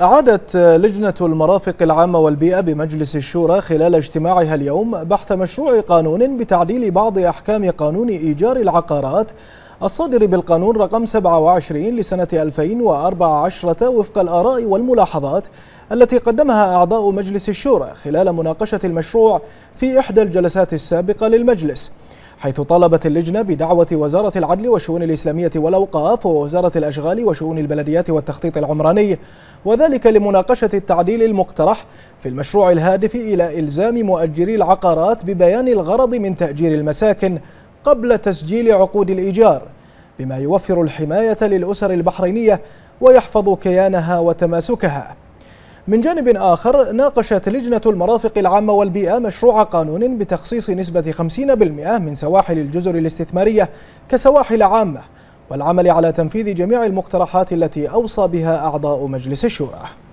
أعادت لجنة المرافق العامة والبيئة بمجلس الشورى خلال اجتماعها اليوم بحث مشروع قانون بتعديل بعض أحكام قانون إيجار العقارات الصادر بالقانون رقم 27 لسنة 2014 وفق الآراء والملاحظات التي قدمها أعضاء مجلس الشورى خلال مناقشة المشروع في إحدى الجلسات السابقة للمجلس حيث طالبت اللجنة بدعوة وزارة العدل والشؤون الإسلامية والأوقاف ووزارة الأشغال وشؤون البلديات والتخطيط العمراني وذلك لمناقشة التعديل المقترح في المشروع الهادف إلى إلزام مؤجري العقارات ببيان الغرض من تأجير المساكن قبل تسجيل عقود الإيجار بما يوفر الحماية للأسر البحرينية ويحفظ كيانها وتماسكها من جانب آخر ناقشت لجنة المرافق العامة والبيئة مشروع قانون بتخصيص نسبة 50% من سواحل الجزر الاستثمارية كسواحل عامة والعمل على تنفيذ جميع المقترحات التي أوصى بها أعضاء مجلس الشورى